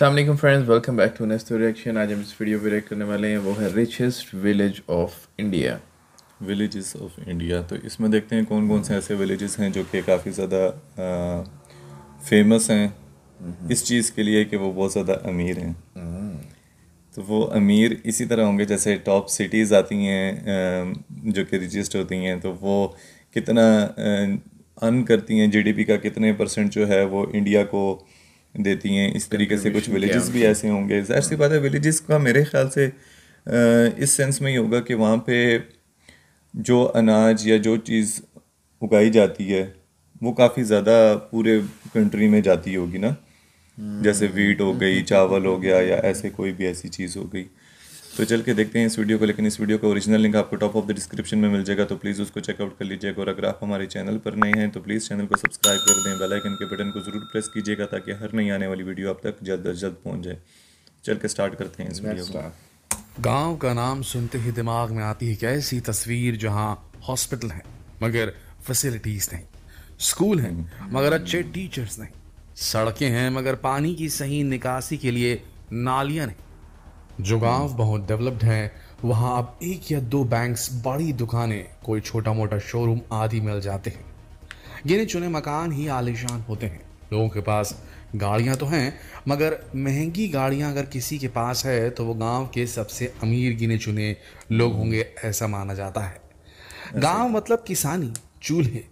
Aslam friends welcome back to nest reaction आज हम इस वीडियो पर रिएक्ट करने वाले हैं वो है richest village of India villages of India तो इसमें देखते हैं कौन कौन से ऐसे विलेजेस हैं जो कि काफ़ी ज़्यादा फेमस हैं इस चीज़ के लिए कि वो बहुत ज़्यादा अमीर हैं हम्म। तो वो अमीर इसी तरह होंगे जैसे टॉप सिटीज़ आती हैं जो कि रिचेस्ट होती हैं तो वो कितना अर्न करती हैं जी का कितने परसेंट जो है वो इंडिया को देती हैं इस तरीके से कुछ विलेजेस भी ऐसे होंगे जाहिर सी बात है विलेजेस का मेरे ख्याल से इस सेंस में ही होगा कि वहाँ पे जो अनाज या जो चीज़ उगाई जाती है वो काफ़ी ज़्यादा पूरे कंट्री में जाती होगी ना hmm. जैसे वीट हो गई hmm. चावल हो गया या ऐसे कोई भी ऐसी चीज़ हो गई तो चल के देखते हैं इस वीडियो को लेकिन इस वीडियो का ओरिजिनल लिंक आपको टॉप ऑफ द डिस्क्रिप्शन में मिल जाएगा तो प्लीज़ उसको चेकआउट कर लीजिएगा और अगर आप हमारे चैनल पर नए हैं तो प्लीज़ चैनल को सब्सक्राइब कर दें आइकन के बटन को जरूर प्रेस कीजिएगा ताकि हर नई आने वाली वीडियो आप तक जल्द अज जल्द पहुँच जाए चल के स्टार्ट करते हैं इस वीडियो गाँव का नाम सुनते ही दिमाग में आती है क्या ऐसी तस्वीर जहाँ हॉस्पिटल है मगर फैसिलिटीज़ नहीं स्कूल हैं मगर अच्छे टीचर्स नहीं सड़कें हैं मगर पानी की सही निकासी के लिए नालियां नहीं जो गांव बहुत डेवलप्ड हैं वहां अब एक या दो बैंक्स बड़ी दुकानें कोई छोटा मोटा शोरूम आदि मिल जाते हैं गिने चुने मकान ही आलिशान होते हैं लोगों के पास गाड़ियां तो हैं मगर महंगी गाड़ियां अगर किसी के पास है तो वो गांव के सबसे अमीर गिने चुने लोग होंगे ऐसा माना जाता है गांव मतलब किसानी चूल्हे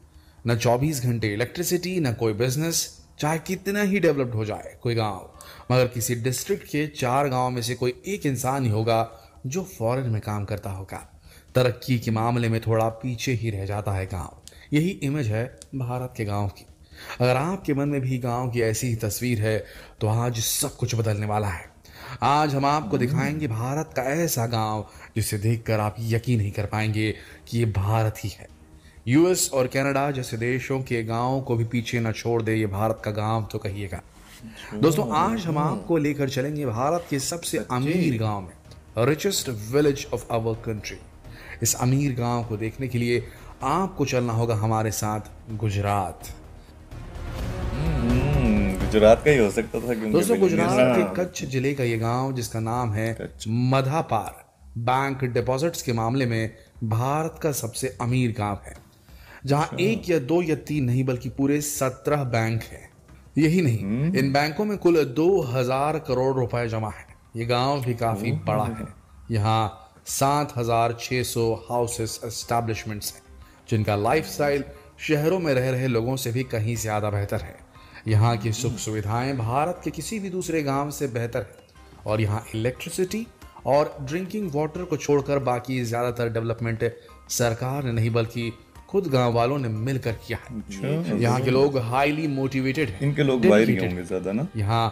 न 24 घंटे इलेक्ट्रिसिटी न कोई बिजनेस चाहे कितना ही डेवलप्ड हो जाए कोई गांव मगर किसी डिस्ट्रिक्ट के चार गांव में से कोई एक इंसान ही होगा जो फॉरेन में काम करता होगा तरक्की के मामले में थोड़ा पीछे ही रह जाता है गांव यही इमेज है भारत के गांव की अगर आपके मन में भी गांव की ऐसी ही तस्वीर है तो आज सब कुछ बदलने वाला है आज हम आपको दिखाएंगे भारत का ऐसा गांव जिसे देखकर आप यकीन नहीं कर पाएंगे कि ये भारत ही है यूएस और कनाडा जैसे देशों के गांवों को भी पीछे न छोड़ दे ये भारत का गांव तो कहिएगा दोस्तों आज हम आपको लेकर चलेंगे भारत के सबसे अमीर गांव में richest village of our country इस अमीर गांव को देखने के लिए आपको चलना होगा हमारे साथ गुजरात हम्म, गुजरात का ही हो सकता था क्योंकि दोस्तों गुजरात के कच्छ जिले का ये गांव जिसका नाम है मधापार बैंक डिपॉजिट्स के मामले में भारत का सबसे अमीर गांव है जहां अच्छा। एक या दो या तीन नहीं बल्कि पूरे सत्रह बैंक हैं यही नहीं हम्म। इन बैंकों में कुल दो हजार करोड़ रुपए जमा है ये गांव भी काफी बड़ा है यहाँ सात हजार छह सौ हाउसेस एस्टेब्लिशमेंट है जिनका स्टाइल शहरों में रह रहे लोगों से भी कहीं ज्यादा बेहतर है यहाँ की सुख हम्म। सुविधाएं भारत के किसी भी दूसरे गांव से बेहतर है और यहाँ इलेक्ट्रिसिटी और ड्रिंकिंग वाटर को छोड़कर बाकी ज़्यादातर डेवलपमेंट सरकार ने नहीं बल्कि खुद गांव वालों ने मिलकर किया है अच्छा। यहाँ के लोग हाईली मोटिवेटेड हैं इनके लोग बाहरी होंगे ज्यादा ना यहाँ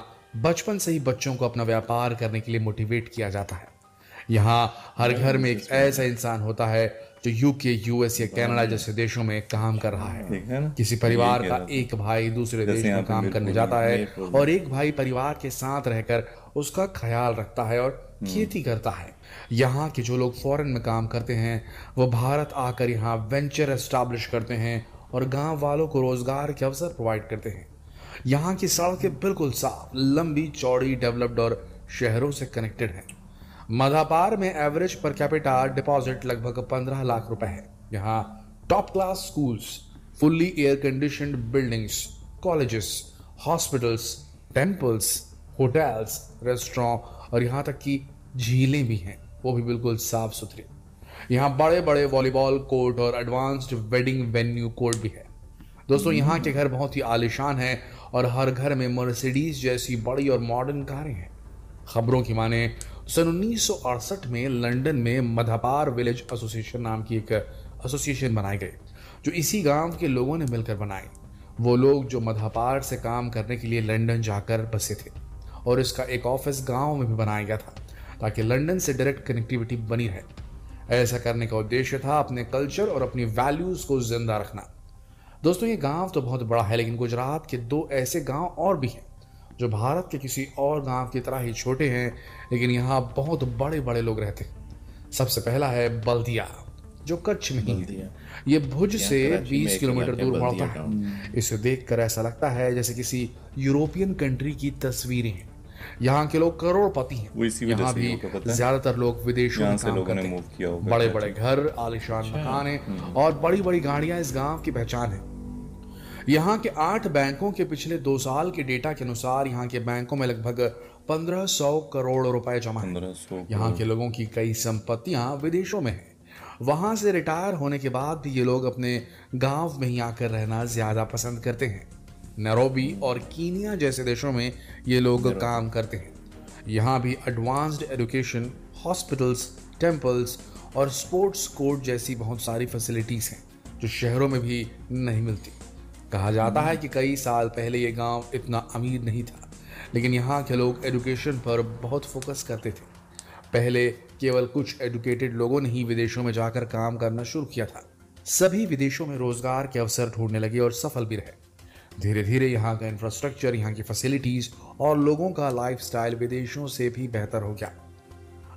बचपन से ही बच्चों को अपना व्यापार करने के लिए मोटिवेट किया जाता है यहाँ हर घर में एक ऐसा इंसान होता है जो यूके यूएस या कनाडा जैसे देशों में काम कर रहा है किसी परिवार का एक भाई दूसरे देश में काम करने जाता है और एक भाई परिवार के साथ रहकर उसका ख्याल रखता है और खेती करता है यहाँ के जो लोग फॉरेन में काम करते हैं वो भारत आकर यहाँ वेंचर एस्टाब्लिश करते हैं और गांव वालों को रोज़गार के अवसर प्रोवाइड करते हैं यहाँ की सड़कें बिल्कुल साफ लंबी चौड़ी डेवलप्ड और शहरों से कनेक्टेड हैं मधापार में एवरेज पर कैपिटा डिपॉजिट लगभग पंद्रह लाख रुपए है यहाँ top class schools fully air condition buildings colleges hospitals temples hotels restaurant और यहाँ तक कि झीलें भी हैं वो भी बिल्कुल साफ सुथरी यहाँ बड़े बड़े वॉलीबॉल कोर्ट और एडवांस्ड वेडिंग वेन्यू कोर्ट भी है दोस्तों यहाँ के घर बहुत ही आलिशान है और हर घर में मर्सिडीज जैसी बड़ी और मॉडर्न कारें हैं खबरों की माने सन उन्नीस में लंदन में मधापार विलेज एसोसिएशन नाम की एक एसोसिएशन बनाई गई जो इसी गांव के लोगों ने मिलकर बनाई वो लोग जो मधापार से काम करने के लिए लंदन जाकर बसे थे और इसका एक ऑफिस गांव में भी बनाया गया था ताकि लंदन से डायरेक्ट कनेक्टिविटी बनी रहे ऐसा करने का उद्देश्य था अपने कल्चर और अपनी वैल्यूज़ को जिंदा रखना दोस्तों ये गांव तो बहुत बड़ा है लेकिन गुजरात के दो ऐसे गांव और भी हैं जो भारत के किसी और गांव की तरह ही छोटे हैं लेकिन यहाँ बहुत बड़े बड़े लोग रहते हैं सबसे पहला है बल्दिया जो कच्छ में ही है ये भुज से 20 किलोमीटर दूर पड़ता है इसे देखकर ऐसा लगता है जैसे किसी यूरोपियन कंट्री की तस्वीरें हैं यहाँ के लोग करोड़पति हैं यहाँ भी ज्यादातर लोग विदेशों में काम करते हैं बड़े बड़े अच्छा। घर आलिशान अच्छा। मकान है हम्म। और बड़ी बड़ी गाड़ियां इस गांव की पहचान है यहाँ के आठ बैंकों के पिछले दो साल के डेटा के अनुसार यहाँ के बैंकों में लगभग पंद्रह सौ करोड़ रुपए जमा है यहाँ के लोगों की कई संपत्तियां विदेशों में हैं वहां से रिटायर होने के बाद ये लोग अपने गांव में ही आकर रहना ज़्यादा पसंद करते हैं नरोबी और कीनिया जैसे देशों में ये लोग काम करते हैं यहाँ भी एडवांस्ड एजुकेशन हॉस्पिटल्स टेम्पल्स और स्पोर्ट्स कोर्ट जैसी बहुत सारी फैसिलिटीज़ हैं जो शहरों में भी नहीं मिलती कहा जाता है कि कई साल पहले ये गांव इतना अमीर नहीं था लेकिन यहाँ के लोग एजुकेशन पर बहुत फोकस करते थे पहले केवल कुछ एजुकेटेड लोगों ने ही विदेशों में जाकर काम करना शुरू किया था सभी विदेशों में रोजगार के अवसर ढूंढने लगे और सफल भी रहे धीरे धीरे यहाँ का इंफ्रास्ट्रक्चर यहाँ की फैसिलिटीज़ और लोगों का लाइफ विदेशों से भी बेहतर हो गया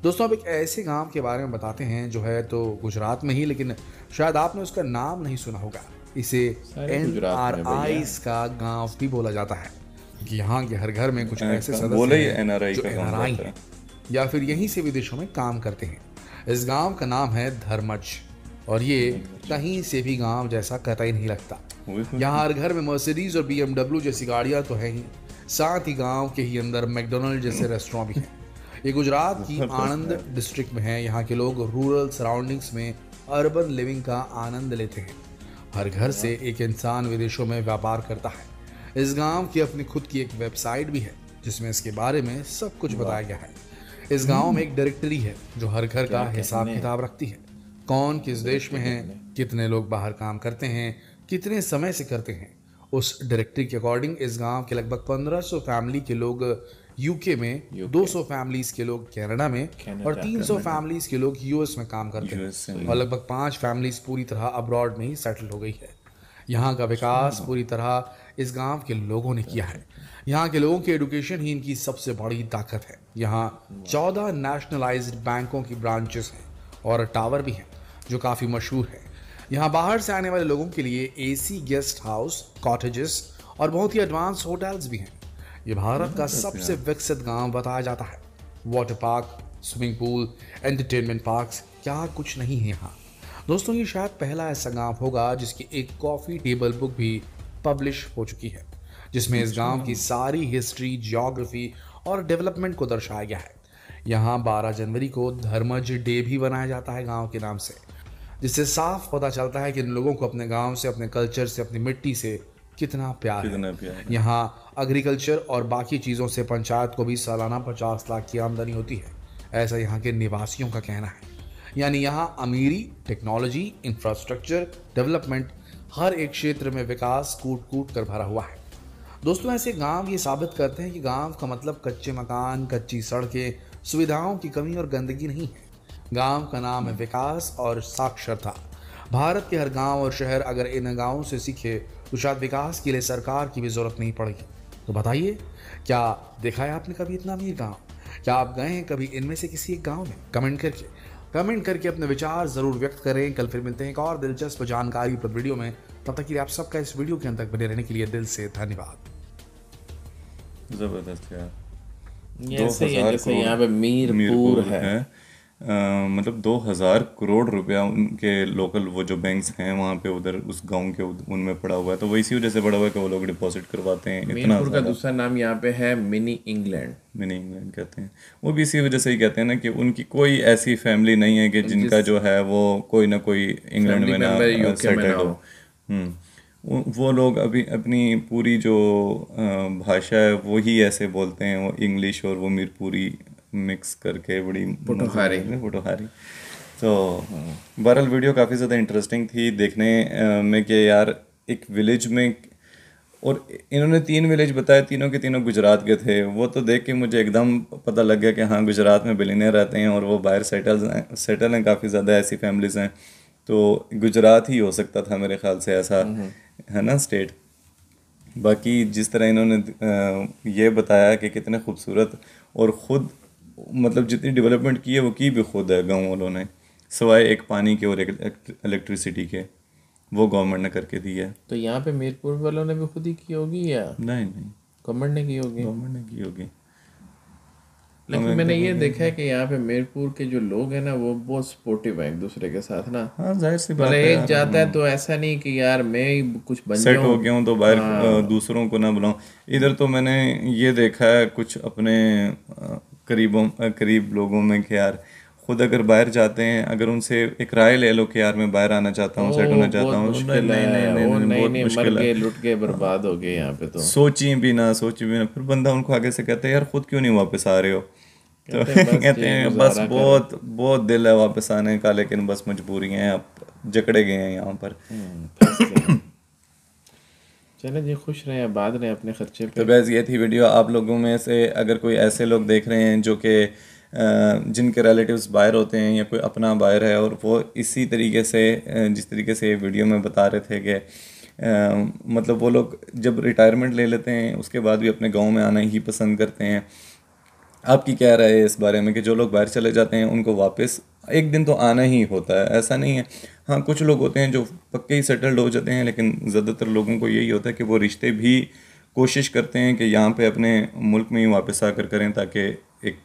दोस्तों अब एक ऐसे गांव के बारे में बताते हैं जो है तो गुजरात में ही लेकिन शायद आपने उसका नाम नहीं सुना होगा इसे एन आर आई का गांव भी बोला जाता है कि यहाँ के हर घर में कुछ हाँ, ऐसे सदस्य जो या फिर यहीं से विदेशों में काम करते हैं इस गांव का नाम है धर्मच और ये कहीं से भी गांव जैसा कतई नहीं लगता तो। यहाँ हर घर में मर्सिडीज और बी जैसी गाड़ियाँ तो हैं ही साथ ही गांव के ही अंदर मैकडोनल्ड जैसे रेस्टोरेंट भी हैं ये गुजरात की आनंद डिस्ट्रिक्ट में है यहाँ के लोग रूरल सराउंडिंग्स में अर्बन लिविंग का आनंद लेते हैं हर घर से एक इंसान विदेशों में व्यापार करता है इस गांव की अपनी खुद की एक वेबसाइट भी है जिसमें इसके बारे में सब कुछ बताया गया है इस गांव में एक डायरेक्टरी है जो हर घर का हिसाब किताब रखती है कौन किस देश में है कितने लोग बाहर काम करते हैं कितने समय से करते हैं उस डायरेक्टरी के अकॉर्डिंग इस गांव के लगभग 1500 फैमिली के लोग यूके में UK. 200 फैमिलीज के लोग कनाडा में Canada, और 300 फैमिलीज के लोग यूएस में काम करते हैं और लगभग पाँच फैमिलीज पूरी तरह अब्रॉड में ही सेटल हो गई है यहाँ का विकास पूरी तरह इस गांव के लोगों ने किया है यहाँ के लोगों की एडुकेशन ही इनकी सबसे बड़ी ताकत है यहाँ चौदह नेशनलाइज्ड बैंकों की ब्रांचेस हैं और टावर भी हैं जो काफ़ी मशहूर है यहाँ बाहर से आने वाले लोगों के लिए एसी गेस्ट हाउस कॉटेजेस और बहुत ही एडवांस होटल्स भी हैं ये भारत का सबसे विकसित गांव बताया जाता है water park swimming pool entertainment parks क्या कुछ नहीं है यहाँ दोस्तों ये शायद पहला ऐसा गांव होगा जिसकी एक कॉफ़ी टेबल बुक भी पब्लिश हो चुकी है जिसमें इस अच्छा। गांव की सारी हिस्ट्री जियोग्राफी और डेवलपमेंट को दर्शाया गया है यहाँ 12 जनवरी को धर्मज डे भी मनाया जाता है गांव के नाम से जिससे साफ पता चलता है कि इन लोगों को अपने गांव से अपने कल्चर से अपनी मिट्टी से कितना प्यार कितना है, प्यार यहाँ एग्रीकल्चर और बाकी चीज़ों से पंचायत को भी सालाना पचास लाख की आमदनी होती है ऐसा यहाँ के निवासियों का कहना है यानी यहाँ अमीरी टेक्नोलॉजी इंफ्रास्ट्रक्चर डेवलपमेंट हर एक क्षेत्र में विकास कूट कूट कर भरा हुआ है दोस्तों ऐसे गांव ये साबित करते हैं कि गांव का मतलब कच्चे मकान कच्ची सड़कें सुविधाओं की कमी और गंदगी नहीं है गांव का नाम है विकास और साक्षरता भारत के हर गांव और शहर अगर इन गांवों से सीखे तो शायद विकास के लिए सरकार की भी ज़रूरत नहीं पड़ेगी तो बताइए क्या देखा है आपने कभी इतना अमीर गाँव क्या आप गए हैं कभी इनमें से किसी एक गाँव में कमेंट करके कमेंट करके अपने विचार ज़रूर व्यक्त करें कल फिर मिलते हैं एक और दिलचस्प जानकारी पर वीडियो में तब तक के लिए आप सबका इस वीडियो के अंत तक बने रहने के लिए दिल से धन्यवाद ज़बरदस्त यार यहाँ पे मीरपुर है, है। मतलब दो हज़ार करोड़ रुपया उनके लोकल वो जो बैंक्स हैं वहाँ पे उधर उस गांव के उनमें पड़ा हुआ है तो वो इसी वजह से पड़ा हुआ है कि वो लोग डिपॉजिट करवाते हैं इतना का दूसरा नाम यहाँ पे है मिनी इंग्लैंड मिनी इंग्लैंड कहते हैं वो भी इसी वजह से ही कहते हैं ना कि उनकी कोई ऐसी फैमिली नहीं है कि जिनका जो है वो कोई ना कोई इंग्लैंड में ना सेटल हो हम्म। वो लोग अभी अपनी पूरी जो भाषा है वो ही ऐसे बोलते हैं वो इंग्लिश और वो मीरपुरी मिक्स करके बड़ी पोटोहारी पोटोहारी तो बहरहाल वीडियो काफ़ी ज़्यादा इंटरेस्टिंग थी देखने में कि यार एक विलेज में और इन्होंने तीन विलेज बताए तीनों के तीनों गुजरात के थे वो तो देख के मुझे एकदम पता लग गया कि हाँ गुजरात में बिलीनियर रहते हैं और वो बाहर सेटल हैं सेटल हैं काफ़ी ज़्यादा ऐसी फैमिलीज हैं तो गुजरात ही हो सकता था मेरे ख्याल से ऐसा हम्म। है ना स्टेट बाकी जिस तरह इन्होंने ये बताया कि कितने खूबसूरत और ख़ुद मतलब जितनी डेवलपमेंट की है वो की भी खुद है गाँव वालों ने सवाए एक पानी के और एक इलेक्ट्रिसिटी के वो गवर्नमेंट ने करके दी है तो यहाँ पे मीरपुर वालों ने भी खुद ही की होगी या नहीं नहीं गवर्नमेंट ने की होगी गवर्नमेंट ने की होगी लेकिन मैंने ये देखा है कि यहाँ पे मीरपुर के जो लोग हैं ना वो बहुत सपोर्टिव हैं एक दूसरे के साथ ना हाँ जाहिर सी बात है एक जाता है हम्म। तो ऐसा नहीं कि यार मैं ही कुछ बन सेट हो गया हूँ तो बाहर हाँ। दूसरों को ना बुलाऊं इधर तो मैंने ये देखा है कुछ अपने करीबों करीब लोगों में कि यार खुद अगर बाहर जाते हैं अगर उनसे एक राय ले लो कि यार मैं बाहर आना चाहता हूँ सेट होना चाहता हूँ मुश्किल है नहीं नहीं नहीं बहुत मुश्किल है लुट के बर्बाद हो गए यहाँ पे तो सोचिए भी ना सोचिए भी ना फिर बंदा उनको आगे से कहता है यार खुद क्यों नहीं वापस आ रहे हो तो कहते हैं बस बहुत बहुत दिल है वापस आने का लेकिन बस मजबूरी है आप जकड़े गए हैं यहाँ पर हम्म, चलें जी खुश रहें बाद रहें अपने खर्चे पे तो बैस ये थी वीडियो आप लोगों में से अगर कोई ऐसे लोग देख रहे हैं जो कि जिनके रिलेटिव्स बाहर होते हैं या कोई अपना बाहर है और वो इसी तरीके से जिस तरीके से वीडियो में बता रहे थे कि मतलब वो लोग जब रिटायरमेंट ले लेते हैं उसके बाद भी अपने गाँव में आना ही पसंद करते हैं आपकी क्या राय है इस बारे में कि जो लोग बाहर चले जाते हैं उनको वापस एक दिन तो आना ही होता है ऐसा नहीं है हाँ कुछ लोग होते हैं जो पक्के ही सेटल्ड हो जाते हैं लेकिन ज़्यादातर लोगों को यही होता है कि वो रिश्ते भी कोशिश करते हैं कि यहाँ पे अपने मुल्क में ही वापस आकर करें ताकि एक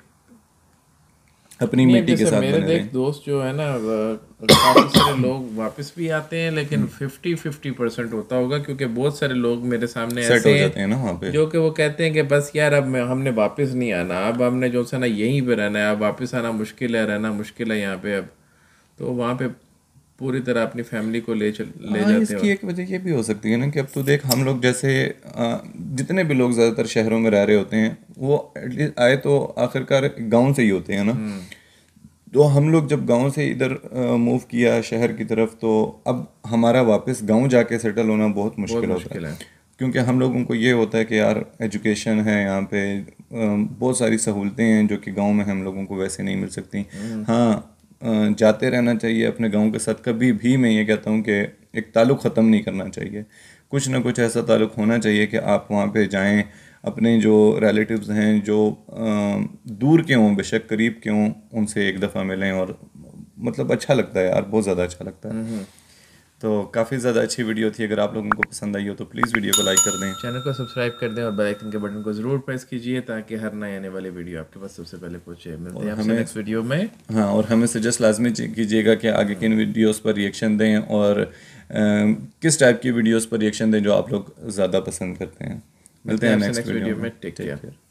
अपनी मिट्टी के साथ मेरे देख दोस्त जो है ना काफ़ी सारे लोग वापस भी आते हैं लेकिन फिफ्टी फिफ्टी परसेंट होता होगा क्योंकि बहुत सारे लोग मेरे सामने ऐसे हो जाते हैं ना वहाँ पे जो कि वो कहते हैं कि बस यार अब हमने वापस नहीं आना अब हमने जो है ना यहीं पे रहना है अब वापस आना मुश्किल है रहना मुश्किल है यहाँ पे अब तो वहाँ पे पूरी तरह अपनी फैमिली को ले चल ले हाँ, जाते इसकी एक वजह ये भी हो सकती है ना कि अब तो देख हम लोग जैसे जितने भी लोग ज़्यादातर शहरों में रह रहे होते हैं वो एटलीस्ट आए तो आखिरकार गांव से ही होते हैं ना हम्म। तो हम लोग जब गांव से इधर मूव किया शहर की तरफ तो अब हमारा वापस गांव जाके सेटल होना बहुत मुश्किल होता है क्योंकि हम लोगों को ये होता है कि यार एजुकेशन है यहाँ पे बहुत सारी सहूलतें हैं जो कि गांव में हम लोगों को वैसे नहीं मिल सकती हम्म। हाँ जाते रहना चाहिए अपने गांव के साथ कभी भी मैं ये कहता हूँ कि एक ताल्लुक़ ख़त्म नहीं करना चाहिए कुछ ना कुछ ऐसा ताल्लुक़ होना चाहिए कि आप वहाँ पे जाएं अपने जो रिलेटिव्स हैं जो दूर के हों बेशक करीब के हों उनसे एक दफ़ा मिलें और मतलब अच्छा लगता है यार बहुत ज़्यादा अच्छा लगता है तो काफ़ी ज़्यादा अच्छी वीडियो थी अगर आप लोगों को पसंद आई हो तो प्लीज़ वीडियो को लाइक कर दें चैनल को सब्सक्राइब कर दें और बेल आइकन के बटन को ज़रूर प्रेस कीजिए ताकि हर नए आने वाली वीडियो आपके पास सबसे पहले पहुंचे मिलते हैं हमें नेक्स्ट वीडियो में हाँ और हमें सजेस्ट लाजमी कीजिएगा कि आगे किन वीडियोज़ पर रिएक्शन दें और आ, किस टाइप की वीडियोज़ पर रिएक्शन दें जो आप लोग ज़्यादा पसंद करते हैं मिलते हैं नेक्स्ट वीडियो में टेक केयर